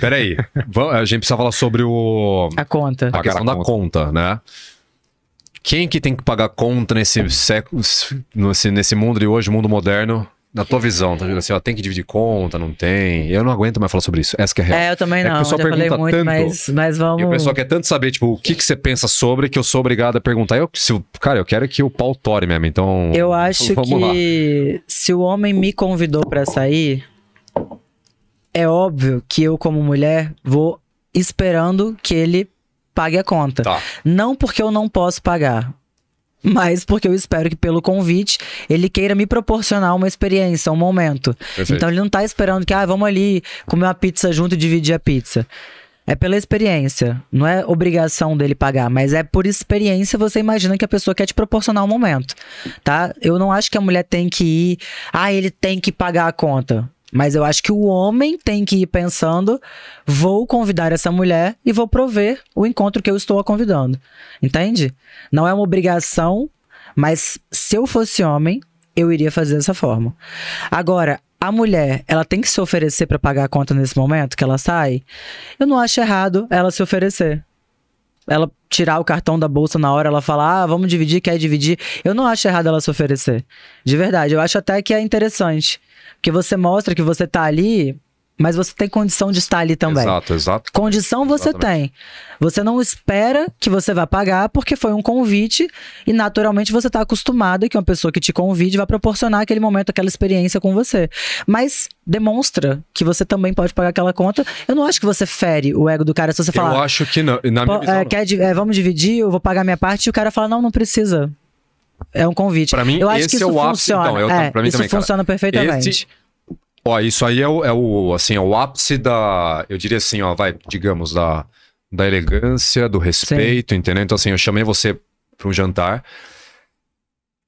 Peraí, a gente precisa falar sobre o... A conta. A, a questão da conta, né? quem que tem que pagar conta nesse século, nesse, nesse mundo de hoje, mundo moderno? Na tua visão, tá assim, ó, tem que dividir conta, não tem. Eu não aguento mais falar sobre isso. Essa é a real. É, eu também não. É que o pessoal pergunta muito, tanto, mas, mas vamos. E o pessoal quer tanto saber, tipo, o que, que você pensa sobre que eu sou obrigado a perguntar. Eu, se, cara, eu quero que o pau tore mesmo, então. Eu acho que lá. se o homem me convidou para sair, é óbvio que eu, como mulher, vou esperando que ele pague a conta. Tá. Não porque eu não posso pagar, mas porque eu espero que pelo convite ele queira me proporcionar uma experiência, um momento. Perfeito. Então ele não tá esperando que, ah, vamos ali comer uma pizza junto e dividir a pizza. É pela experiência, não é obrigação dele pagar, mas é por experiência você imagina que a pessoa quer te proporcionar um momento, tá? Eu não acho que a mulher tem que ir, ah, ele tem que pagar a conta. Mas eu acho que o homem tem que ir pensando: vou convidar essa mulher e vou prover o encontro que eu estou a convidando. Entende? Não é uma obrigação, mas se eu fosse homem, eu iria fazer dessa forma. Agora, a mulher, ela tem que se oferecer para pagar a conta nesse momento que ela sai? Eu não acho errado ela se oferecer ela tirar o cartão da bolsa na hora, ela falar, ah, vamos dividir, quer dividir. Eu não acho errado ela se oferecer. De verdade, eu acho até que é interessante. Porque você mostra que você tá ali mas você tem condição de estar ali também. Exato, exato. Condição você Exatamente. tem. Você não espera que você vá pagar, porque foi um convite e naturalmente você está acostumado que uma pessoa que te convide vai proporcionar aquele momento, aquela experiência com você. Mas demonstra que você também pode pagar aquela conta. Eu não acho que você fere o ego do cara se você falar. Eu acho que não. Na minha visão, é, quer, é, vamos dividir, eu vou pagar minha parte, e o cara fala: não, não precisa. É um convite. Para mim, eu acho esse que é isso é o funciona. Então, eu, é, mim isso também, funciona cara. perfeitamente. Esse Ó, isso aí é o, é o, assim, é o ápice da, eu diria assim, ó, vai, digamos, da, da elegância, do respeito, Sim. entendeu? Então, assim, eu chamei você para um jantar.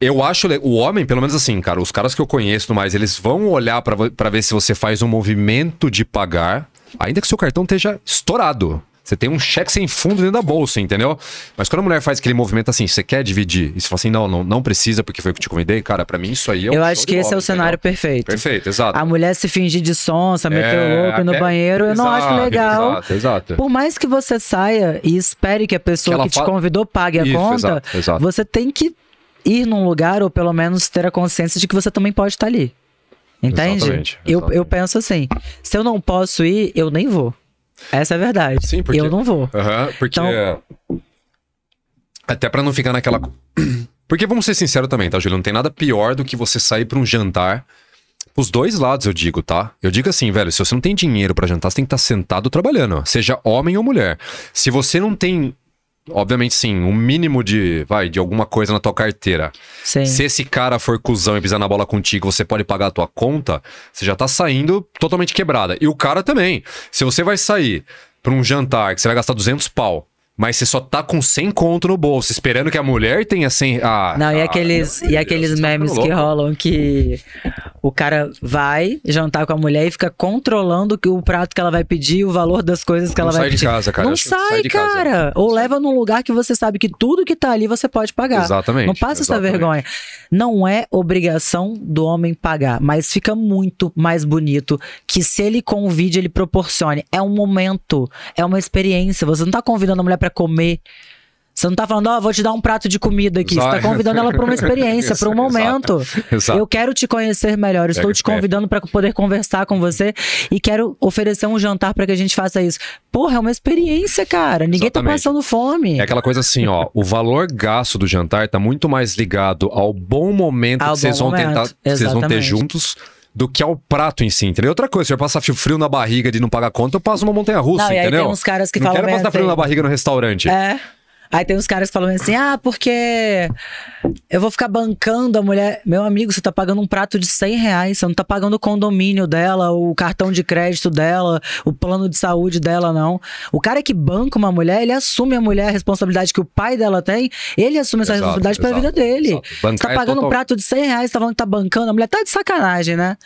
Eu acho o homem, pelo menos assim, cara, os caras que eu conheço mais, eles vão olhar para ver se você faz um movimento de pagar, ainda que seu cartão esteja estourado. Você tem um cheque sem fundo dentro da bolsa, entendeu? Mas quando a mulher faz aquele movimento assim, você quer dividir, e você fala assim, não, não, não precisa, porque foi o que te convidei, cara, para mim isso aí é um Eu acho que esse é o cenário perfeito. Perfeito, exato. A mulher se fingir de sonsa, meter é, louco no banheiro, eu exato, não acho legal. Exato, exato. Por mais que você saia e espere que a pessoa que, que te convidou pague a isso, conta, exato, exato. você tem que ir num lugar ou pelo menos ter a consciência de que você também pode estar ali. Entende? Exatamente, exatamente. Eu, eu penso assim: se eu não posso ir, eu nem vou. Essa é a verdade. Sim, porque... Eu não vou. Uhum, porque... Então... Até para não ficar naquela... Porque vamos ser sinceros também, tá, Júlio? Não tem nada pior do que você sair para um jantar... Os dois lados eu digo, tá? Eu digo assim, velho, se você não tem dinheiro para jantar, você tem que estar tá sentado trabalhando, seja homem ou mulher. Se você não tem obviamente sim, um mínimo de, vai, de alguma coisa na tua carteira. Sim. Se esse cara for cuzão e pisar na bola contigo, você pode pagar a tua conta, você já tá saindo totalmente quebrada. E o cara também. Se você vai sair pra um jantar que você vai gastar 200 pau, mas você só tá com 100 conto no bolso, esperando que a mulher tenha 100. Ah, não, e aqueles, ah, e aqueles tá memes que rolam que o cara vai jantar com a mulher e fica controlando o prato que ela vai pedir, o valor das coisas que não ela vai pedir. Casa, cara, não sai, sai cara. casa, cara. Ou leva num lugar que você sabe que tudo que tá ali você pode pagar. Exatamente. Não passa essa vergonha. Não é obrigação do homem pagar, mas fica muito mais bonito que se ele convide, ele proporcione. É um momento, é uma experiência. Você não tá convidando a mulher para comer. Você não tá falando, ó, oh, vou te dar um prato de comida aqui. Você tá convidando ela para uma experiência, para um momento. Exato. Exato. Eu quero te conhecer melhor. Estou é, te convidando é. para poder conversar com você e quero oferecer um jantar para que a gente faça isso. Porra, é uma experiência, cara. Ninguém tá Exatamente. tá passando fome. É aquela coisa assim, ó, o valor gasto do jantar tá muito mais ligado ao bom momento ao que vocês vão momento. tentar, Exatamente. vocês vão ter juntos do que ao prato em si, entendeu? Outra coisa, se eu passar frio na barriga de não pagar conta, eu passo uma montanha russa, não, entendeu? E aí tem uns caras que não falam. quero passar frio na barriga no restaurante. É. Aí tem uns caras que falam assim: ah, porque eu vou ficar bancando a mulher. Meu amigo, você tá pagando um prato de 100 reais, você não tá pagando o condomínio dela, o cartão de crédito dela, o plano de saúde dela, não. O cara que banca uma mulher, ele assume a mulher a responsabilidade que o pai dela tem, ele assume essa exato, responsabilidade pela vida dele. você tá é pagando é total... um prato de 100 reais, você tá falando que tá bancando, a mulher tá de sacanagem, né?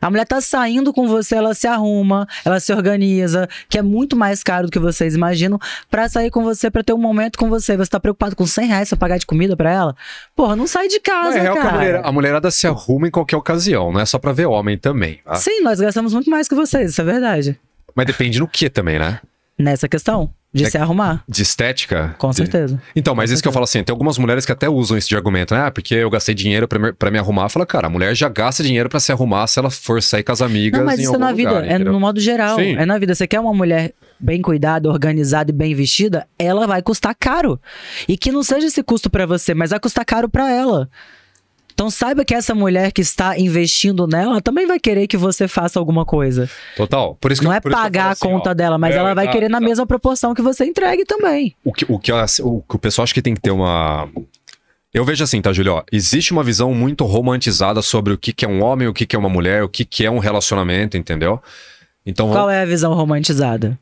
A mulher tá saindo com você, ela se arruma, ela se organiza, que é muito mais caro do que vocês imaginam, pra sair com você, pra ter um momento com você. Você tá preocupado com 100 reais pra pagar de comida pra ela? Porra, não sai de casa, é real cara. Que a, mulher, a mulherada se arruma em qualquer ocasião, não é só pra ver homem também. Tá? Sim, nós gastamos muito mais que vocês, isso é verdade. Mas depende no que também, né? Nessa questão. De é, se arrumar. De estética? Com certeza. De... Então, mas Com isso certeza. que eu falo assim, tem algumas mulheres que até usam esse de argumento, né? Ah, porque eu gastei dinheiro para me, pra me arrumar. Fala, cara, a mulher já gasta dinheiro para se arrumar se ela for sair com as amigas. Não, mas isso é na vida, lugar, é no modo geral. Sim. É na vida. Você quer uma mulher bem cuidada, organizada e bem vestida, ela vai custar caro. E que não seja esse custo para você, mas vai custar caro para ela. Então saiba que essa mulher que está investindo nela também vai querer que você faça alguma coisa. Total. Por isso que, não é pagar assim, a conta ó, dela, mas é, ela vai tá, querer na tá. mesma proporção que você entregue também. O que o, que, o, que o pessoal acha que tem que ter uma eu vejo assim, tá, Julio? existe uma visão muito romantizada sobre o que, que é um homem, o que, que é uma mulher, o que, que é um relacionamento, entendeu? Então Qual vamos... é a visão romantizada?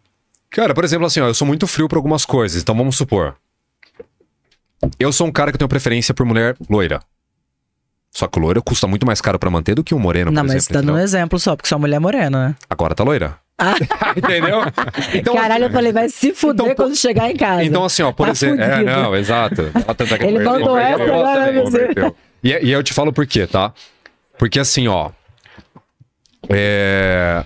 Cara, por exemplo, assim, ó, eu sou muito frio para algumas coisas, então vamos supor. Eu sou um cara que tenho preferência por mulher loira. Só que o loiro custa muito mais caro para manter do que um moreno, não, por exemplo. Não, mas dando entendeu? um exemplo só, porque sua mulher é morena, né? Agora tá loira. Ah. Entendeu? Então, Caralho, eu falei, vai se fuder então, quando chegar em casa. Então, assim, ó, por tá exemplo. É, não, exato. Ele mandou essa agora, me E, e eu te falo por quê, tá? Porque assim, ó. É.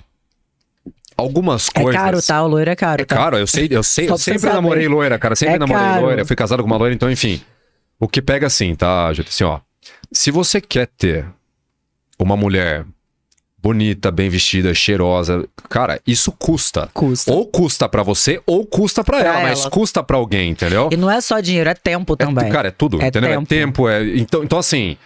Algumas coisas. É caro, tá? O loiro é caro. É tá? caro, eu sei, eu sei, Só eu sempre namorei loira, cara. Sempre é namorei caro. loira. Eu fui casado com uma loira, então, enfim. O que pega assim, tá, gente? Assim, ó. Se você quer ter uma mulher bonita, bem vestida, cheirosa, cara, isso custa. Custa. Ou custa para você ou custa para ela, ela, mas custa para alguém, entendeu? E não é só dinheiro, é tempo é também. É, cara, é tudo, é entendeu? É tempo. É tempo, é então, então assim,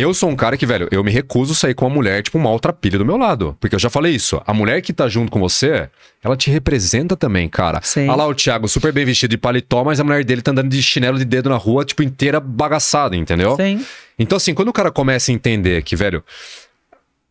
eu sou um cara que, velho, eu me recuso a sair com uma mulher, tipo, uma outra pilha do meu lado. Porque eu já falei isso. A mulher que tá junto com você, ela te representa também, cara. Sim. Olha lá o Thiago, super bem vestido de paletó, mas a mulher dele tá andando de chinelo de dedo na rua, tipo, inteira bagaçada, entendeu? Sim. Então, assim, quando o cara começa a entender que, velho,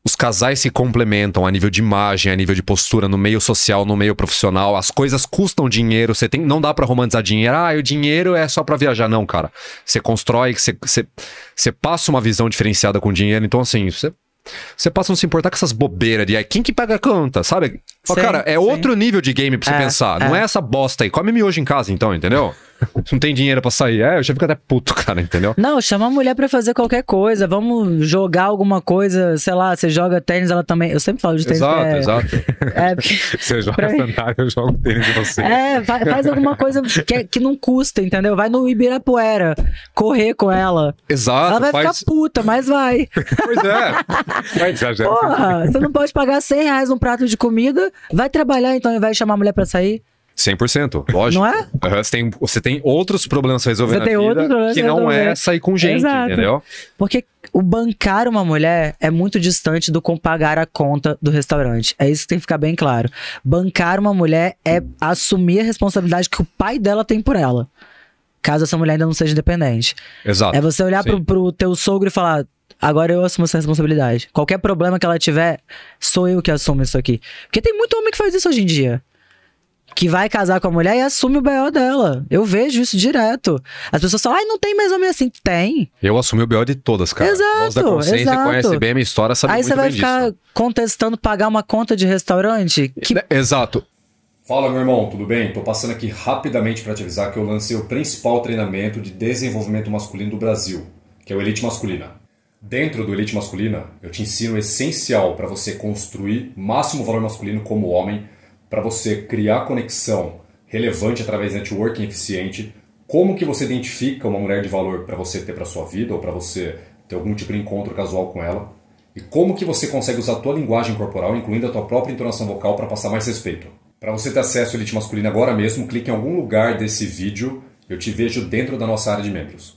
os casais se complementam a nível de imagem, a nível de postura, no meio social, no meio profissional. As coisas custam dinheiro, você tem, não dá para romantizar dinheiro. Ah, o dinheiro é só para viajar. Não, cara. Você constrói, você, você, você passa uma visão diferenciada com o dinheiro. Então, assim, você, você passa a não se importar com essas bobeiras de aí. quem que paga a conta, sabe? Sim, cara, é sim. outro nível de game pra você é, pensar. É. Não é essa bosta aí. Come miojo em casa, então, entendeu? Você não tem dinheiro pra sair. É, eu já fico até puto, cara, entendeu? Não, chama a mulher pra fazer qualquer coisa. Vamos jogar alguma coisa, sei lá, você joga tênis, ela também. Eu sempre falo de tênis. Exato, é... exato. É, Você joga sandália, eu jogo tênis de você. É, faz alguma coisa que, é, que não custa, entendeu? Vai no Ibirapuera, correr com ela. Exato. Ela vai faz... ficar puta, mas vai. Pois é. Vai é Porra, você não pode pagar 100 reais num prato de comida Vai trabalhar então e vai chamar a mulher pra sair? 100%, lógico. Não é? Você tem, você tem outros problemas a resolver você na tem vida outros problemas que não é sair com gente, Exato. entendeu? Porque o bancar uma mulher é muito distante do com pagar a conta do restaurante. É isso que tem que ficar bem claro. Bancar uma mulher é assumir a responsabilidade que o pai dela tem por ela. Caso essa mulher ainda não seja independente. Exato. É você olhar pro, pro teu sogro e falar: agora eu assumo essa responsabilidade. Qualquer problema que ela tiver, sou eu que assumo isso aqui. Porque tem muito homem que faz isso hoje em dia. Que vai casar com a mulher e assume o BO dela. Eu vejo isso direto. As pessoas falam, ai, não tem mais homem assim. Tem. Eu assumi o BO de todas, cara. Exato. da consciência exato. conhece bem a minha história, sabe Aí muito você vai ficar disso. contestando pagar uma conta de restaurante? Que... Né, exato. Fala, meu irmão, tudo bem? Tô passando aqui rapidamente para te avisar que eu lancei o principal treinamento de desenvolvimento masculino do Brasil, que é o Elite Masculina. Dentro do Elite Masculina, eu te ensino o essencial para você construir máximo valor masculino como homem, para você criar conexão relevante através de networking eficiente, como que você identifica uma mulher de valor para você ter para sua vida ou para você ter algum tipo de encontro casual com ela, e como que você consegue usar a tua linguagem corporal, incluindo a tua própria entonação vocal, para passar mais respeito. Para você ter acesso ao Elite Masculina agora mesmo, clique em algum lugar desse vídeo. Eu te vejo dentro da nossa área de membros.